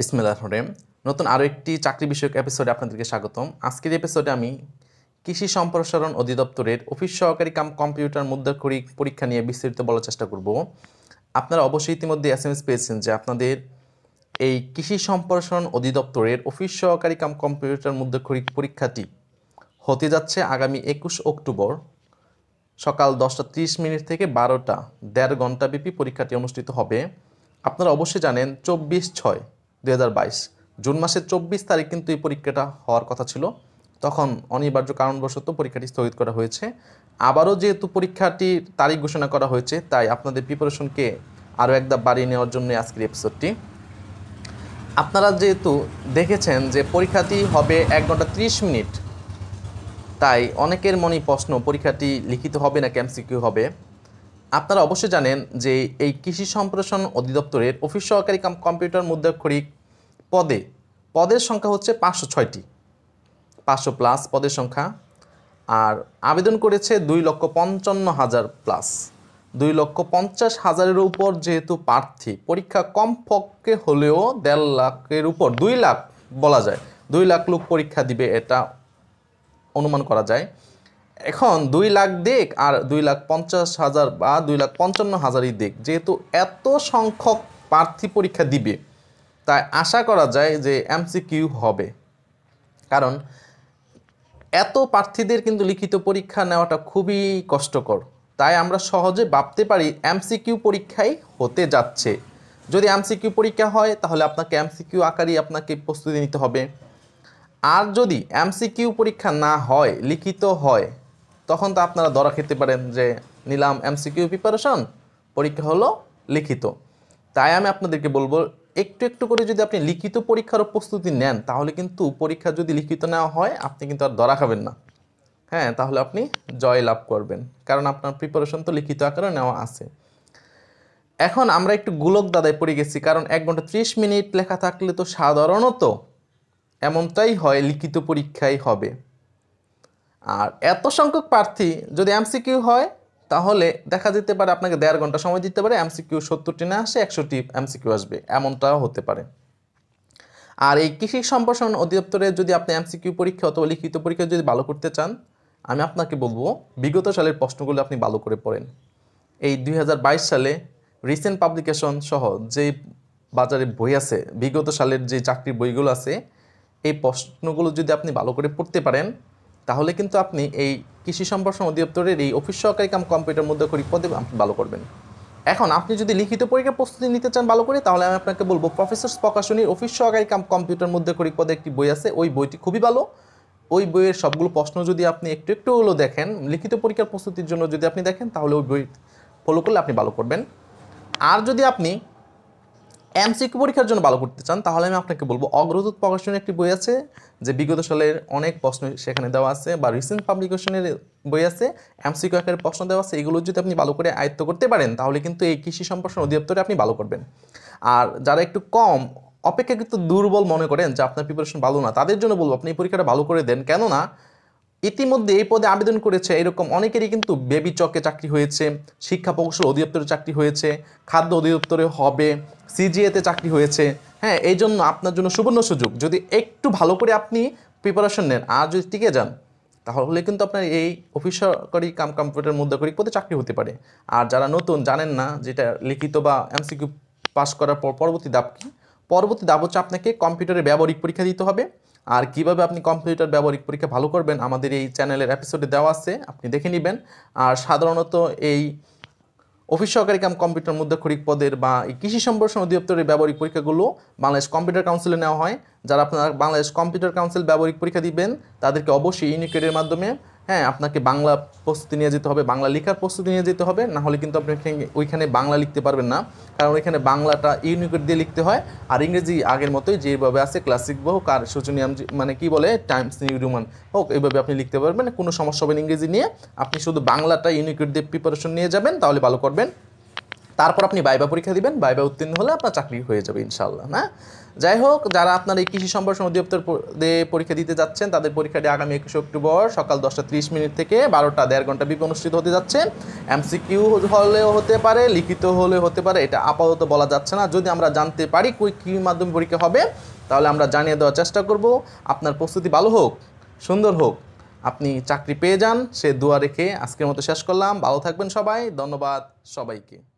বিসমিল্লা রহিম নতুন আরও একটি চাকরি বিষয়ক এপিসোডে আপনাদেরকে স্বাগতম আজকের এপিসোডে আমি কৃষি সম্প্রসারণ অধিদপ্তরের অফিস সহকারী কাম কম্পিউটার মুদ্রাক্ষরি পরীক্ষা নিয়ে বিস্তারিত বলার চেষ্টা করব আপনারা অবশ্যই ইতিমধ্যে এস এম এস পেয়েছেন যে আপনাদের এই কৃষি সম্প্রসারণ অধিদপ্তরের অফিস সহকারী কাম কম্পিউটার মুদ্রাক্ষরি পরীক্ষাটি হতে যাচ্ছে আগামী একুশ অক্টোবর সকাল দশটা ত্রিশ মিনিট থেকে বারোটা দেড় ঘন্টা ব্যাপী পরীক্ষাটি অনুষ্ঠিত হবে আপনারা অবশ্যই জানেন চব্বিশ ছয় দুই জুন মাসের চব্বিশ তারিখ কিন্তু এই পরীক্ষাটা হওয়ার কথা ছিল তখন অনিবার্য কারণবশত পরীক্ষাটি স্থগিত করা হয়েছে আবারও যেহেতু পরীক্ষাটির তারিখ ঘোষণা করা হয়েছে তাই আপনাদের প্রিপারেশনকে আরও একদম বাড়িয়ে নেওয়ার জন্য আজকের এপিসোডটি আপনারা যেহেতু দেখেছেন যে পরীক্ষাটি হবে এক ঘন্টা ত্রিশ মিনিট তাই অনেকের মনে প্রশ্ন পরীক্ষাটি লিখিত হবে না ক্যামসিকিউ হবে আপনারা অবশ্যই জানেন যে এই কৃষি সম্প্রসারণ অধিদপ্তরের অফিস সহকারী কম্পিউটার মুদ্রাক্ষরিক পদে পদের সংখ্যা হচ্ছে পাঁচশো ছয়টি পাঁচশো প্লাস পদের সংখ্যা আর আবেদন করেছে দুই লক্ষ পঞ্চান্ন হাজার প্লাস দুই লক্ষ পঞ্চাশ হাজারের উপর যেহেতু প্রার্থী পরীক্ষা কমপক্ষে হলেও দেড় লাখের উপর দুই লাখ বলা যায় দুই লাখ লোক পরীক্ষা দিবে এটা অনুমান করা যায় এখন দুই লাখ দিক আর দুই লাখ পঞ্চাশ হাজার বা দুই লাখ পঞ্চান্ন হাজারই দিক যেহেতু এত সংখ্যক প্রার্থী পরীক্ষা দিবে তাই আশা করা যায় যে এমসিকিউ হবে কারণ এত প্রার্থীদের কিন্তু লিখিত পরীক্ষা নেওয়াটা খুবই কষ্টকর তাই আমরা সহজে ভাবতে পারি এমসিকিউ পরীক্ষাই হতে যাচ্ছে যদি এমসিকিউ পরীক্ষা হয় তাহলে আপনাকে এমসিকিউ আকারই আপনাকে প্রস্তুতি নিতে হবে আর যদি এমসিকিউ পরীক্ষা না হয় লিখিত হয় তখন তো আপনারা ধরা খেতে পারেন যে নিলাম এমসিকিউ প্রিপারেশন পরীক্ষা হলো লিখিত তাই আমি আপনাদেরকে বলবো একটু একটু করে যদি আপনি লিখিত পরীক্ষারও প্রস্তুতি নেন তাহলে কিন্তু পরীক্ষা যদি লিখিত নেওয়া হয় আপনি কিন্তু আর ধরা খাবেন না হ্যাঁ তাহলে আপনি জয় লাভ করবেন কারণ আপনার প্রিপারেশন তো লিখিত আকারে নেওয়া আছে এখন আমরা একটু গোলক দাদায় পড়ে গেছি কারণ এক ঘন্টা ত্রিশ মিনিট লেখা থাকলে তো সাধারণত এমনটাই হয় লিখিত পরীক্ষাই হবে আর এত সংখ্যক প্রার্থী যদি এমসিকিউ হয় তাহলে দেখা যেতে পারে আপনাকে দেড় ঘন্টা সময় দিতে পারে এমসিকিউ সত্তরটি না আসে একশোটি এমসিকিউ আসবে এমনটাও হতে পারে আর এই কৃষি সম্প্রসারণ অধিদপ্তরে যদি আপনি এমসিকিউ পরীক্ষা অথবা লিখিত পরীক্ষা যদি ভালো করতে চান আমি আপনাকে বলবো বিগত সালের প্রশ্নগুলো আপনি ভালো করে পড়েন এই দুই সালে রিসেন্ট পাবলিকেশন সহ যে বাজারে বই আছে বিগত সালের যে চাকরির বইগুলো আছে এই প্রশ্নগুলো যদি আপনি ভালো করে পড়তে পারেন তাহলে কিন্তু আপনি এই কৃষি সম্প্রসারণ অধিদপ্তরের এই অফিস সহকারী কাম কম্পিউটার মধ্যে করি পদে আপনি ভালো করবেন এখন আপনি যদি লিখিত পরীক্ষা প্রস্তুতি নিতে চান ভালো করে তাহলে আমি আপনাকে বলবো প্রফেসর প্রকাশনীর অফিস সহকারী কাম কম্পিউটার মধ্যে করি পদে একটি বই আছে ওই বইটি খুবই ভালো ওই বইয়ের সবগুলো প্রশ্ন যদি আপনি একটু একটু হলো দেখেন লিখিত পরীক্ষার প্রস্তুতির জন্য যদি আপনি দেখেন তাহলে ওই বই ফলো করলে আপনি ভালো করবেন আর যদি আপনি এমসিকিউ পরীক্ষার জন্য ভালো করতে চান তাহলে আমি আপনাকে বলবো অগ্রদূত প্রকাশনের একটি বই আছে যে বিগত সালের অনেক প্রশ্ন সেখানে দেওয়া আছে বা রিসেন্ট পাবলিকেশনের বই আছে এমসিকিউ আকারে প্রশ্ন দেওয়া আছে এগুলো যদি আপনি ভালো করে আয়ত্ত করতে পারেন তাহলে কিন্তু এই কৃষি সম্প্রসারণ অধিদপ্তরে আপনি ভালো করবেন আর যারা একটু কম অপেক্ষাকৃত দুর্বল মনে করেন যে আপনার প্রিপারেশন ভালো না তাদের জন্য বলবো আপনি এই পরীক্ষাটা ভালো করে দেন কেননা ইতিমধ্যে এই পদে আবেদন করেছে এরকম অনেকেরই কিন্তু বেবি চকে চাকরি হয়েছে শিক্ষা প্রকৌশল অধিদপ্তরে চাকরি হয়েছে খাদ্য অধিদপ্তরে হবে সিজিএতে চাকরি হয়েছে হ্যাঁ এই জন্য আপনার জন্য সুবর্ণ সুযোগ যদি একটু ভালো করে আপনি প্রিপারেশন নেন আর যদি টিকে যান তাহলে কিন্তু আপনার এই অফিসারি কাম কম্পিউটার মুদ্রাকরিক পদে চাকরি হতে পারে আর যারা নতুন জানেন না যেটা লিখিত বা এমসিকিউ পাস করার পর পরবর্তী দাব কি পরবর্তী দাব হচ্ছে আপনাকে কম্পিউটারে ব্যবহারিক পরীক্ষা দিতে হবে আর কিভাবে আপনি কম্পিউটার ব্যবহারিক পরীক্ষা ভালো করবেন আমাদের এই চ্যানেলের এপিসোডে দেওয়া আছে আপনি দেখে নেবেন আর সাধারণত এই অফিস সহকারী কাম কম্পিউটার মুদ্রাক্ষরিক পদের বা এই কৃষি সম্প্রসারণ অধিদপ্তরের ব্যবহারিক পরীক্ষাগুলো বাংলাদেশ কম্পিউটার কাউন্সিলে নেওয়া হয় যারা আপনারা বাংলাদেশ কম্পিউটার কাউন্সিল ব্যবহারিক পরীক্ষা দিবেন তাদেরকে অবশ্যই ইউনিকেটের মাধ্যমে হ্যাঁ আপনাকে বাংলা প্রস্তুতি নিয়ে যেতে হবে বাংলা লেখার প্রস্তুতি নিয়ে যেতে হবে না হলে কিন্তু আপনি ওইখানে বাংলা লিখতে পারবেন না কারণ ওইখানে বাংলাটা ইউনিকোড দিয়ে লিখতে হয় আর ইংরেজি আগের মতোই যেভাবে আছে ক্লাসিক হোক আর শোচনীয় মানে কি বলে টাইমস নিউ রুমান হোক এইভাবে আপনি লিখতে পারবেন কোনো সমস্যা হবে ইংরেজি নিয়ে আপনি শুধু বাংলাটা ইউনিকোড দিয়ে প্রিপারেশন নিয়ে যাবেন তাহলে ভালো করবেন তারপর আপনি বাইবা পরীক্ষা দিবেন বাইবা উত্তীর্ণ হলে আপনার চাকরি হয়ে যাবে ইনশাল্লাহ না যাই হোক যারা আপনার এই কৃষি সম্প্রসারণ অধিদপ্তর পরীক্ষা দিতে যাচ্ছেন তাদের পরীক্ষাটি আগামী একুশে অক্টোবর সকাল দশটা ত্রিশ মিনিট থেকে বারোটা দেড় ঘন্টা বিপ অনুষ্ঠিত হতে যাচ্ছে এমসিকিউ হলেও হতে পারে লিখিত হলে হতে পারে এটা আপাতত বলা যাচ্ছে না যদি আমরা জানতে পারি কই কী মাধ্যমে পরীক্ষা হবে তাহলে আমরা জানিয়ে দেওয়ার চেষ্টা করব আপনার প্রস্তুতি ভালো হোক সুন্দর হোক আপনি চাকরি পেয়ে যান সে দোয়া রেখে আজকের মতো শেষ করলাম ভালো থাকবেন সবাই ধন্যবাদ সবাইকে